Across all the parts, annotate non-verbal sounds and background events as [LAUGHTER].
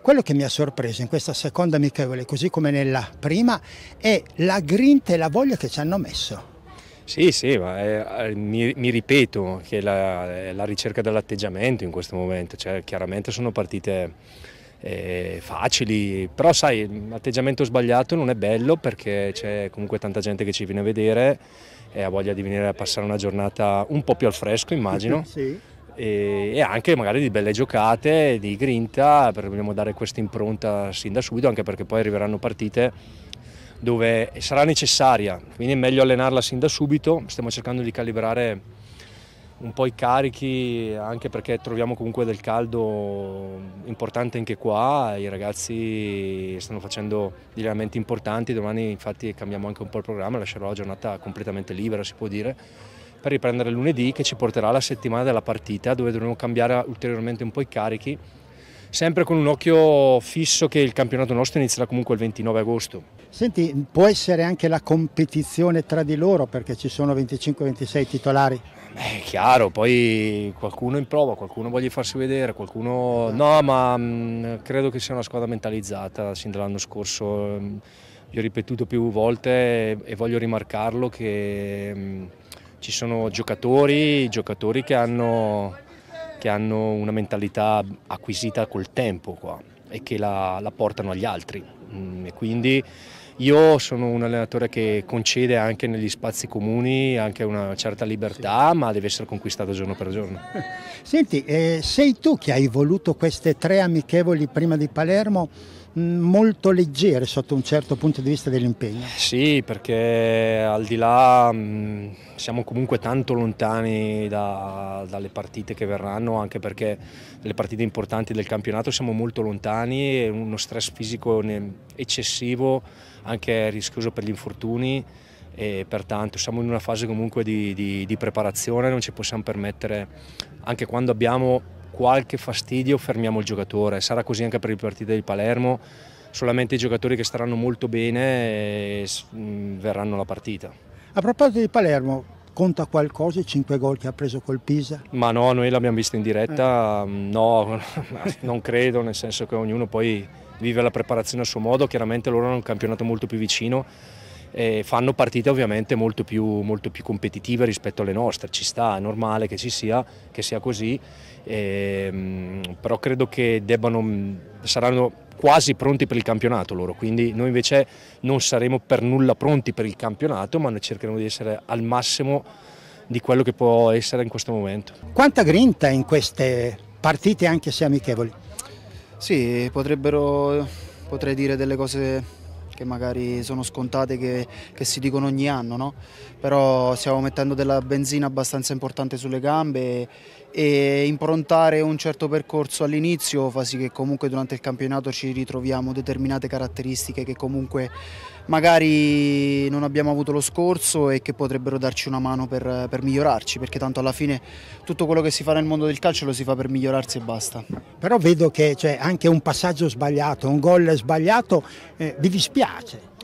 Quello che mi ha sorpreso in questa seconda amichevole, così come nella prima, è la grinta e la voglia che ci hanno messo. Sì, sì, ma è, eh, mi, mi, ripeto che la, la ricerca dell'atteggiamento in questo momento, cioè, chiaramente sono partite eh, facili, però sai, l'atteggiamento sbagliato non è bello perché c'è comunque tanta gente che ci viene a vedere e ha voglia di venire a passare una giornata un po' più al fresco, immagino. [LAUGHS] sì e, e, anche magari di belle giocate, di grinta, per vogliamo dare questa impronta sin da subito, anche perché poi arriveranno partite dove sarà necessaria, quindi è meglio allenarla sin da subito, stiamo cercando di calibrare un po' i carichi anche perché troviamo comunque del caldo importante anche qua, i ragazzi stanno facendo degli allenamenti importanti, domani infatti cambiamo anche un po' il programma, lascerò la giornata completamente libera si può dire per riprendere lunedì che ci porterà alla settimana della partita dove dovremo cambiare ulteriormente un po' i carichi, sempre con un occhio fisso che il campionato nostro inizierà comunque il 29 agosto. Senti, può essere anche la competizione tra di loro perché ci sono 25-26 titolari? Beh, è chiaro, poi qualcuno in prova, qualcuno voglia farsi vedere, qualcuno... No, ma mh, mm, credo che sia una squadra mentalizzata sin dall'anno scorso. Mh, vi ho ripetuto più volte e voglio rimarcarlo che... Mh, mm, ci sono giocatori, giocatori che, hanno, che, hanno, una mentalità acquisita col tempo qua, e che la, la, portano agli altri. Mm, e quindi io sono un allenatore che concede anche negli spazi comuni anche una certa libertà, sì. ma deve essere conquistata giorno per giorno. Senti, eh, sei tu che hai voluto queste tre amichevoli prima di Palermo molto leggere sotto un certo punto di vista dell'impegno. Sì, perché al di là mh, mm, siamo comunque tanto lontani da, dalle partite che verranno, anche perché le partite importanti del campionato siamo molto lontani e uno stress fisico eccessivo, anche rischioso per gli infortuni e pertanto siamo in una fase comunque di, di, di preparazione, non ci possiamo permettere, anche quando abbiamo qualche fastidio fermiamo il giocatore, sarà così anche per le partite di Palermo, solamente i giocatori che staranno molto bene eh, mm, verranno alla partita. A proposito di Palermo, conta qualcosa i 5 gol che ha preso col Pisa? Ma no, noi l'abbiamo visto in diretta, eh. no, [LAUGHS] non credo, nel senso che ognuno poi vive la preparazione a suo modo, chiaramente loro hanno un campionato molto più vicino, eh, fanno partite ovviamente molto più, molto più, competitive rispetto alle nostre, ci sta, è normale che ci sia, che sia così, ehm, però credo che debbano, saranno quasi pronti per il campionato loro, quindi noi invece non saremo per nulla pronti per il campionato, ma noi cercheremo di essere al massimo di quello che può essere in questo momento. Quanta grinta in queste partite anche se amichevoli? Sì, potrebbero, potrei dire delle cose che magari sono scontate che, che si dicono ogni anno, no? però stiamo mettendo della benzina abbastanza importante sulle gambe e, e improntare un certo percorso all'inizio fa sì che comunque durante il campionato ci ritroviamo determinate caratteristiche che comunque magari non abbiamo avuto lo scorso e che potrebbero darci una mano per, per, migliorarci, perché tanto alla fine tutto quello che si fa nel mondo del calcio lo si fa per migliorarsi e basta. Però vedo che c'è anche un passaggio sbagliato, un gol sbagliato, eh, vi dispiace? piace?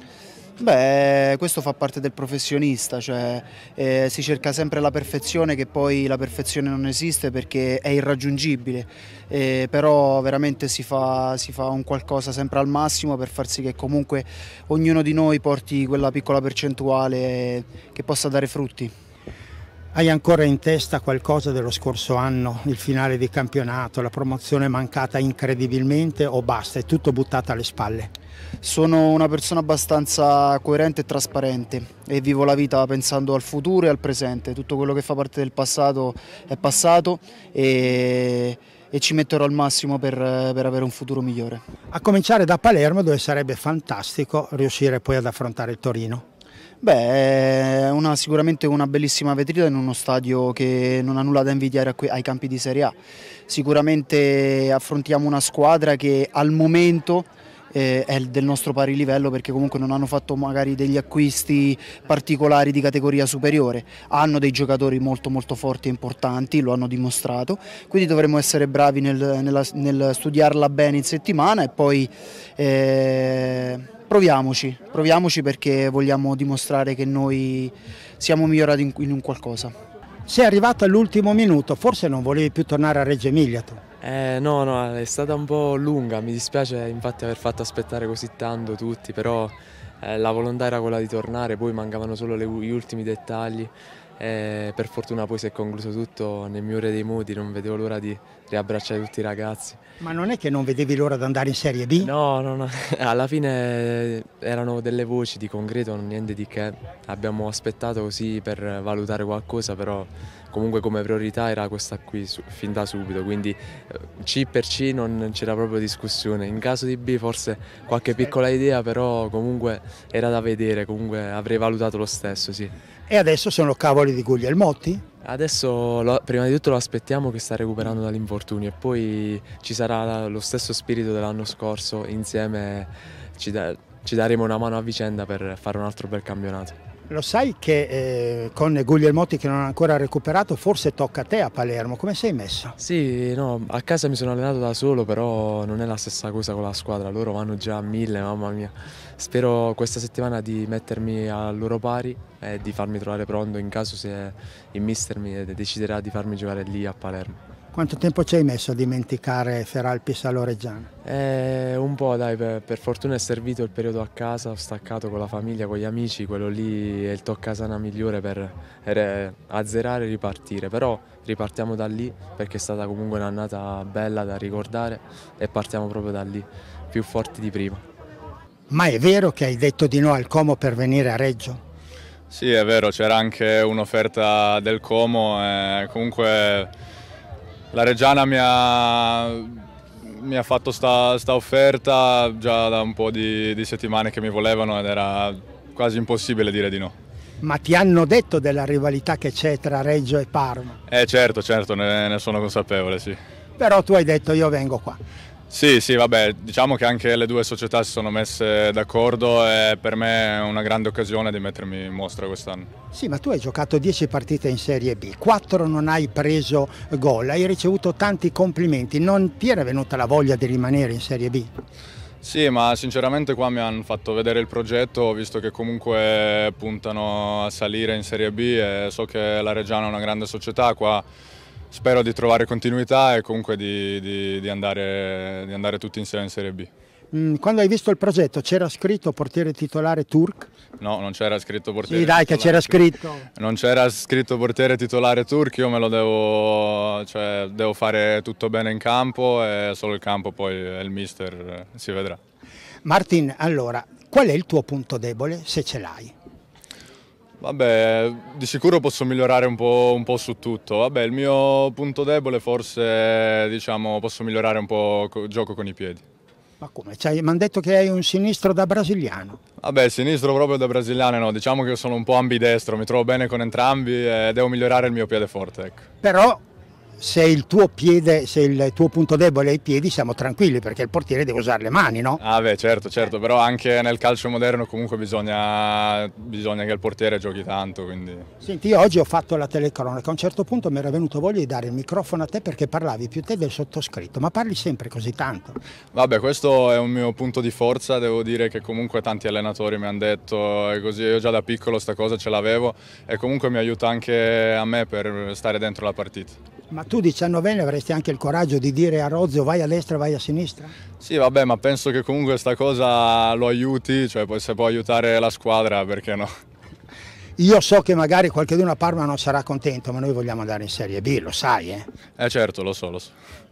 Beh, questo fa parte del professionista, cioè eh, si cerca sempre la perfezione che poi la perfezione non esiste perché è irraggiungibile, eh, però veramente si fa, si fa, un qualcosa sempre al massimo per far sì che comunque ognuno di noi porti quella piccola percentuale che possa dare frutti. Hai ancora in testa qualcosa dello scorso anno, il finale di campionato, la promozione mancata incredibilmente o basta, è tutto buttato alle spalle? Sono una persona abbastanza coerente e trasparente e vivo la vita pensando al futuro e al presente. Tutto quello che fa parte del passato è passato e e ci metterò al massimo per, per, avere un futuro migliore. A cominciare da Palermo dove sarebbe fantastico riuscire poi ad affrontare il Torino. Beh, una, sicuramente una bellissima vetrina in uno stadio che non ha nulla da invidiare ai campi di Serie A. Sicuramente affrontiamo una squadra che al momento eh, è del nostro pari livello perché comunque non hanno fatto magari degli acquisti particolari di categoria superiore, hanno dei giocatori molto molto forti e importanti, lo hanno dimostrato, quindi dovremmo essere bravi nel, nella, nel studiarla bene in settimana e poi... Eh, proviamoci, proviamoci perché vogliamo dimostrare che noi siamo migliorati in, in un qualcosa sei arrivato all'ultimo minuto, forse non volevi più tornare a Reggio Emilia tu. Eh, no, no, è stata un po' lunga, mi dispiace infatti aver fatto aspettare così tanto tutti, però eh, la volontà era quella di tornare, poi mancavano solo le, gli ultimi dettagli. E per fortuna poi si è concluso tutto nel migliore dei modi, non vedevo l'ora di riabbracciare tutti i ragazzi. Ma non è che non vedevi l'ora di andare in Serie B? No, no, no, [LAUGHS] alla fine erano delle voci di concreto, niente di che, abbiamo aspettato così per valutare qualcosa, però comunque come priorità era questa qui su, fin da subito, quindi eh, C per C non c'era proprio discussione, in caso di B forse qualche piccola idea, però comunque era da vedere, comunque avrei valutato lo stesso, sì e adesso sono cavoli di Guglielmotti. Adesso lo, prima di tutto lo aspettiamo che sta recuperando dall'infortunio e poi ci sarà lo stesso spirito dell'anno scorso, insieme ci, da, ci daremo una mano a vicenda per fare un altro bel campionato. Lo sai che eh, con Guglielmotti che non ha ancora recuperato forse tocca a te a Palermo, come sei messo? Sì, no, a casa mi sono allenato da solo però non è la stessa cosa con la squadra, loro vanno già a mille, mamma mia. Spero questa settimana di mettermi al loro pari e di farmi trovare pronto in caso se il mister mi deciderà di farmi giocare lì a Palermo. Quanto tempo ci hai messo a dimenticare Feralpi Saloreggiana? Eh, un po' dai, per, per, fortuna è servito il periodo a casa, ho staccato con la famiglia, con gli amici, quello lì è il toccasana migliore per, per eh, azzerare e ripartire, però ripartiamo da lì perché è stata comunque un'annata bella da ricordare e partiamo proprio da lì, più forti di prima. Ma è vero che hai detto di no al Como per venire a Reggio? Sì, è vero, c'era anche un'offerta del Como, eh, comunque la Reggiana mi ha mi ha fatto sta, sta, offerta già da un po' di, di, settimane che mi volevano ed era quasi impossibile dire di no. Ma ti hanno detto della rivalità che c'è tra Reggio e Parma? Eh certo, certo, ne, ne sono consapevole, sì. Però tu hai detto io vengo qua. Sì, sì, vabbè, diciamo che anche le due società si sono messe d'accordo e per me è una grande occasione di mettermi in mostra quest'anno. Sì, ma tu hai giocato 10 partite in Serie B, 4 non hai preso gol, hai ricevuto tanti complimenti, non ti era venuta la voglia di rimanere in Serie B? Sì, ma sinceramente qua mi hanno fatto vedere il progetto, visto che comunque puntano a salire in Serie B e so che la Reggiana è una grande società qua spero di trovare continuità e comunque di, di, di, andare, di andare tutti insieme in Serie B. Mm, quando hai visto il progetto c'era scritto portiere titolare Turk? No, non c'era scritto portiere titolare. sì, dai che c'era scritto. Non c'era scritto portiere titolare Turk, io me lo devo, cioè, devo fare tutto bene in campo e solo il campo poi è il mister, eh, si vedrà. Martin, allora, qual è il tuo punto debole se ce l'hai? Vabbè, di sicuro posso migliorare un po', un po', su tutto. Vabbè, il mio punto debole forse, diciamo, posso migliorare un po' il gioco con i piedi. Ma come? Cioè, mi hanno detto che hai un sinistro da brasiliano. Vabbè, sinistro proprio da brasiliano no, diciamo che sono un po' ambidestro, mi trovo bene con entrambi e devo migliorare il mio piede forte, ecco. Però se il tuo piede, se il tuo punto debole è i piedi, siamo tranquilli perché il portiere deve usare le mani, no? Ah beh, certo, certo, però anche nel calcio moderno comunque bisogna, bisogna che il portiere giochi tanto, quindi... Senti, io oggi ho fatto la telecronaca, a un certo punto mi era venuto voglia di dare il microfono a te perché parlavi più te del sottoscritto, ma parli sempre così tanto. Vabbè, questo è un mio punto di forza, devo dire che comunque tanti allenatori mi hanno detto, e così io già da piccolo sta cosa ce l'avevo e comunque mi aiuta anche a me per stare dentro la partita. Ma tu 19enne avresti anche il coraggio di dire a Rozio vai a destra, vai a sinistra? Sì, vabbè, ma penso che comunque questa cosa lo aiuti, cioè se può aiutare la squadra, perché no? [LAUGHS] Io so che magari qualcuno a Parma non sarà contento, ma noi vogliamo andare in Serie B, lo sai, eh? Eh certo, lo so, lo so.